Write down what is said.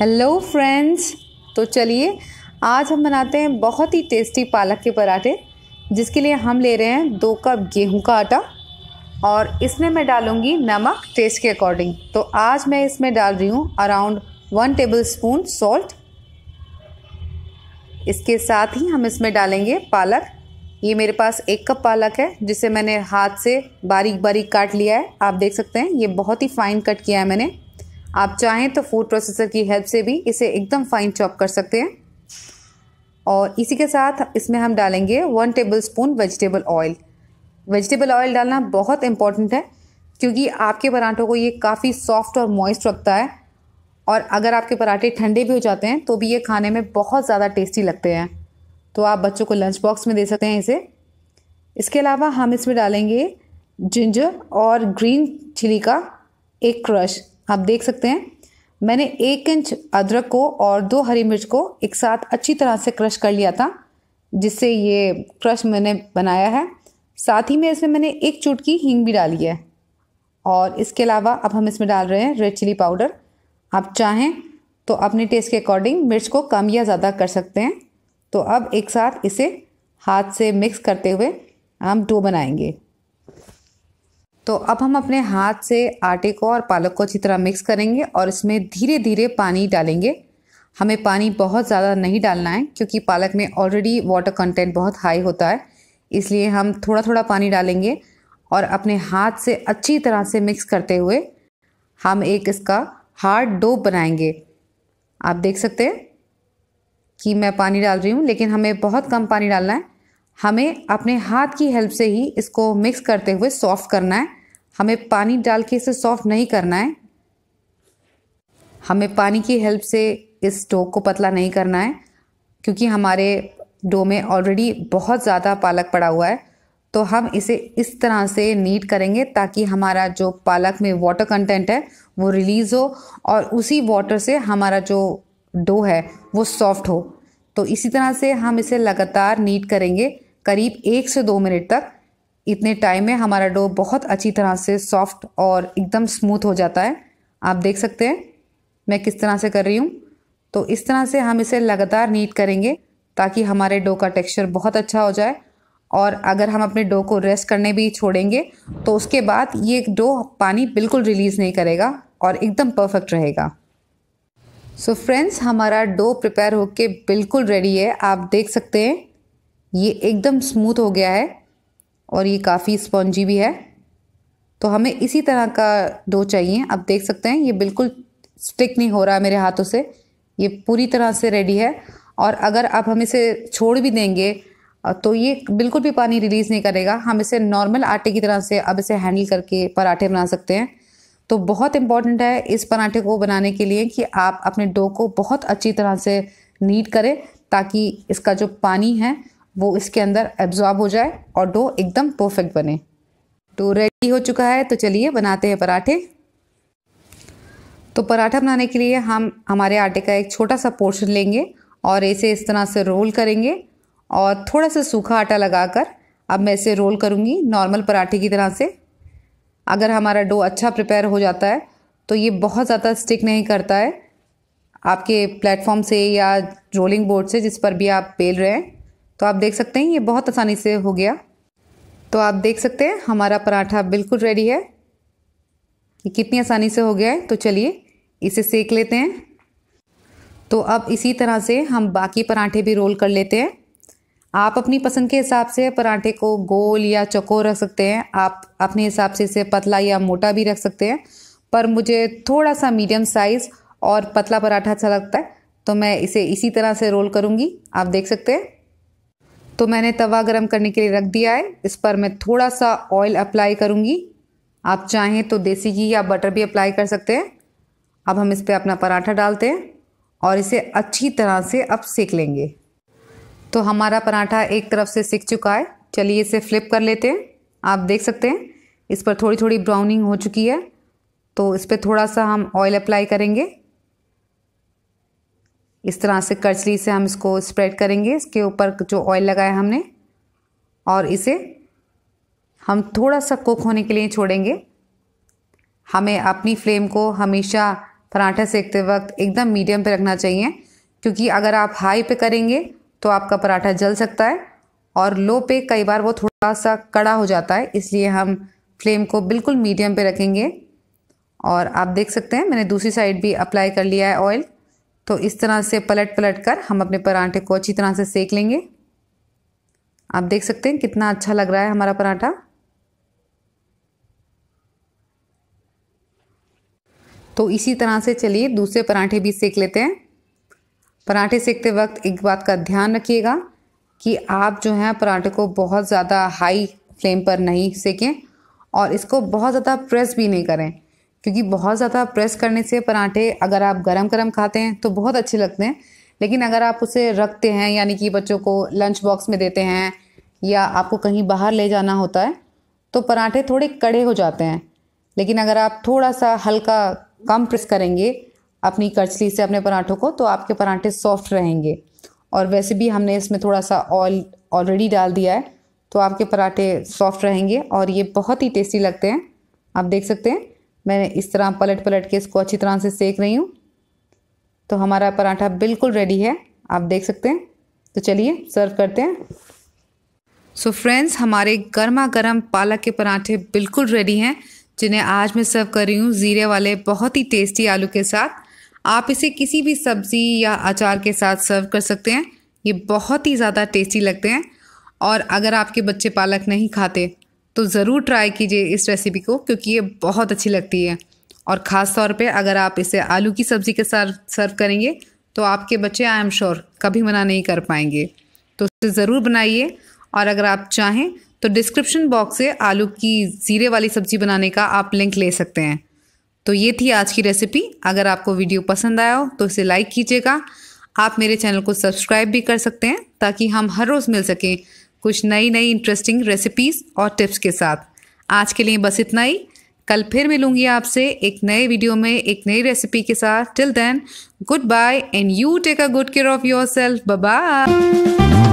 hello friends तो चलिए आज हम बनाते हैं बहुत ही टेस्टी पालक के पराठे जिसके लिए हम ले रहे हैं दो कप गेहूं का आटा और इसमें मैं डालूंगी नमक टेस्ट के अकॉर्डिंग तो आज मैं इसमें डाल रही हूँ around one tablespoon salt इसके साथ ही हम इसमें डालेंगे पालक ये मेरे पास एक कप पालक है जिसे मैंने हाथ से बारीक बारीक काट लिया है आप देख सकते हैं ये बहुत ही फाइन कट किया है मैंने आप चाहें तो फूड प्रोसेसर की हेल्प से भी इसे एकदम फाइन चॉप कर सकते हैं और इसी के साथ इसमें हम डालेंगे one tablespoon vegetable oil vegetable oil डालना बहुत इम्पॉर्टेंट है क्योंकि आपके पराठों को ये काफ़ी सॉफ्ट और मॉइस्ट रखता है और अगर आपके पराठे ठंडे भी हो जाते हैं तो भी ये खाने में बहुत ज़्यादा टेस्टी लगते हैं तो आप बच्चों को लंच बॉक्स में दे सकते हैं इसे इसके अलावा हम इसमें डालेंगे जिंजर और ग्रीन चिली का एक क्रश आप देख सकते हैं मैंने एक इंच अदरक को और दो हरी मिर्च को एक साथ अच्छी तरह से क्रश कर लिया था जिससे ये क्रश मैंने बनाया है साथ ही में इसमें मैंने एक चुटकी हींग भी डाली है और इसके अलावा अब हम इसमें डाल रहे हैं रेड चिली पाउडर आप चाहें तो अपने टेस्ट के अकॉर्डिंग मिर्च को कम या ज़्यादा कर सकते हैं तो अब एक साथ इसे हाथ से मिक्स करते हुए हम डो बनाएंगे तो अब हम अपने हाथ से आटे को और पालक को अच्छी तरह मिक्स करेंगे और इसमें धीरे धीरे पानी डालेंगे हमें पानी बहुत ज़्यादा नहीं डालना है क्योंकि पालक में ऑलरेडी वाटर कंटेंट बहुत हाई होता है इसलिए हम थोड़ा थोड़ा पानी डालेंगे और अपने हाथ से अच्छी तरह से मिक्स करते हुए हम एक इसका हार्ड डो बनाएंगे आप देख सकते हैं कि मैं पानी डाल रही हूँ लेकिन हमें बहुत कम पानी डालना है हमें अपने हाथ की हेल्प से ही इसको मिक्स करते हुए सॉफ्ट करना है हमें पानी डाल के इसे सॉफ्ट नहीं करना है हमें पानी की हेल्प से इस डो को पतला नहीं करना है क्योंकि हमारे डो में ऑलरेडी बहुत ज़्यादा पालक पड़ा हुआ है तो हम इसे इस तरह से नीट करेंगे ताकि हमारा जो पालक में वाटर कंटेंट है वो रिलीज़ हो और उसी वाटर से हमारा जो डो है वो सॉफ्ट हो तो इसी तरह से हम इसे लगातार नीट करेंगे करीब एक से दो मिनट तक इतने टाइम में हमारा डो बहुत अच्छी तरह से सॉफ्ट और एकदम स्मूथ हो जाता है आप देख सकते हैं मैं किस तरह से कर रही हूँ तो इस तरह से हम इसे लगातार नीट करेंगे ताकि हमारे डो का टेक्सचर बहुत अच्छा हो जाए और अगर हम अपने डो को रेस्ट करने भी छोड़ेंगे तो उसके बाद ये डो पानी बिल्कुल रिलीज़ नहीं करेगा और एकदम परफेक्ट रहेगा सो so फ्रेंड्स हमारा डो प्रिपेयर होके बिल्कुल रेडी है आप देख सकते हैं ये एकदम स्मूथ हो गया है और ये काफ़ी स्पॉन्जी भी है तो हमें इसी तरह का डो चाहिए आप देख सकते हैं ये बिल्कुल स्टिक नहीं हो रहा है मेरे हाथों से ये पूरी तरह से रेडी है और अगर आप हम इसे छोड़ भी देंगे तो ये बिल्कुल भी पानी रिलीज़ नहीं करेगा हम इसे नॉर्मल आटे की तरह से अब इसे हैंडल करके पराठे बना सकते हैं तो बहुत इम्पॉर्टेंट है इस पराठे को बनाने के लिए कि आप अपने डो को बहुत अच्छी तरह से नीट करें ताकि इसका जो पानी है वो इसके अंदर एब्जॉर्ब हो जाए और डो एकदम परफेक्ट बने डो रेडी हो चुका है तो चलिए बनाते हैं पराठे तो पराठा बनाने के लिए हम हमारे आटे का एक छोटा सा पोर्शन लेंगे और इसे इस तरह से रोल करेंगे और थोड़ा सा सूखा आटा लगाकर अब मैं इसे रोल करूँगी नॉर्मल पराठे की तरह से अगर हमारा डो अच्छा प्रिपेयर हो जाता है तो ये बहुत ज़्यादा स्टिक नहीं करता है आपके प्लेटफॉर्म से या रोलिंग बोर्ड से जिस पर भी आप बेल रहे हैं तो आप देख सकते हैं ये बहुत आसानी से हो गया तो आप देख सकते हैं हमारा पराठा बिल्कुल रेडी है ये कितनी आसानी से हो गया है तो चलिए इसे सेक लेते हैं तो अब इसी तरह से हम बाकी पराठे भी रोल कर लेते हैं आप अपनी पसंद के हिसाब से पराठे को गोल या चकोर रख सकते हैं आप अपने हिसाब से इसे पतला या मोटा भी रख सकते हैं पर मुझे थोड़ा सा मीडियम साइज़ और पतला पराठा अच्छा लगता है तो मैं इसे इसी तरह से रोल करूँगी आप देख सकते हैं तो मैंने तवा गरम करने के लिए रख दिया है इस पर मैं थोड़ा सा ऑयल अप्लाई करूँगी आप चाहें तो देसी घी या बटर भी अप्लाई कर सकते हैं अब हम इस पर अपना पराठा डालते हैं और इसे अच्छी तरह से अब सेक लेंगे तो हमारा पराठा एक तरफ से सिक चुका है चलिए इसे फ्लिप कर लेते हैं आप देख सकते हैं इस पर थोड़ी थोड़ी ब्राउनिंग हो चुकी है तो इस पर थोड़ा सा हम ऑयल अप्लाई करेंगे इस तरह से कर्चली से हम इसको स्प्रेड करेंगे इसके ऊपर जो ऑयल लगाया हमने और इसे हम थोड़ा सा कुक होने के लिए छोड़ेंगे हमें अपनी फ्लेम को हमेशा पराठा सेकते वक्त एकदम मीडियम पे रखना चाहिए क्योंकि अगर आप हाई पे करेंगे तो आपका पराठा जल सकता है और लो पे कई बार वो थोड़ा सा कड़ा हो जाता है इसलिए हम फ्लेम को बिल्कुल मीडियम पे रखेंगे और आप देख सकते हैं मैंने दूसरी साइड भी अप्लाई कर लिया है ऑयल तो इस तरह से पलट पलट कर हम अपने पराठे को अच्छी तरह से सेक लेंगे आप देख सकते हैं कितना अच्छा लग रहा है हमारा पराठा तो इसी तरह से चलिए दूसरे पराठे भी सेक लेते हैं पराठे सेकते वक्त एक बात का ध्यान रखिएगा कि आप जो हैं पराठे को बहुत ज़्यादा हाई फ्लेम पर नहीं सेकें और इसको बहुत ज़्यादा प्रेस भी नहीं करें क्योंकि बहुत ज़्यादा प्रेस करने से पराठे अगर आप गरम गरम खाते हैं तो बहुत अच्छे लगते हैं लेकिन अगर आप उसे रखते हैं यानी कि बच्चों को लंच बॉक्स में देते हैं या आपको कहीं बाहर ले जाना होता है तो पराठे थोड़े कड़े हो जाते हैं लेकिन अगर आप थोड़ा सा हल्का कम प्रेस करेंगे अपनी कचली से अपने पराठों को तो आपके पराठे सॉफ्ट रहेंगे और वैसे भी हमने इसमें थोड़ा सा ऑयल ऑलरेडी डाल दिया है तो आपके पराठे सॉफ्ट रहेंगे और ये बहुत ही टेस्टी लगते हैं आप देख सकते हैं मैंने इस तरह पलट पलट के इसको अच्छी तरह से सेक रही हूँ तो हमारा पराठा बिल्कुल रेडी है आप देख सकते हैं तो चलिए सर्व करते हैं सो so फ्रेंड्स हमारे गर्मा गर्म पालक के पराठे बिल्कुल रेडी हैं जिन्हें आज मैं सर्व कर रही हूँ ज़ीरे वाले बहुत ही टेस्टी आलू के साथ आप इसे किसी भी सब्ज़ी या अचार के साथ सर्व कर सकते हैं ये बहुत ही ज़्यादा टेस्टी लगते हैं और अगर आपके बच्चे पालक नहीं खाते तो ज़रूर ट्राई कीजिए इस रेसिपी को क्योंकि ये बहुत अच्छी लगती है और ख़ास तौर पे अगर आप इसे आलू की सब्ज़ी के साथ सर्व करेंगे तो आपके बच्चे आई एम श्योर कभी मना नहीं कर पाएंगे तो इसे ज़रूर बनाइए और अगर आप चाहें तो डिस्क्रिप्शन बॉक्स से आलू की ज़ीरे वाली सब्ज़ी बनाने का आप लिंक ले सकते हैं तो ये थी आज की रेसिपी अगर आपको वीडियो पसंद आया हो तो इसे लाइक कीजिएगा आप मेरे चैनल को सब्सक्राइब भी कर सकते हैं ताकि हम हर रोज़ मिल सकें कुछ नई नई इंटरेस्टिंग रेसिपीज़ और टिप्स के साथ आज के लिए बस इतना ही कल फिर मिलूंगी आपसे एक नए वीडियो में एक नई रेसिपी के साथ till then goodbye and you take a good care of yourself bye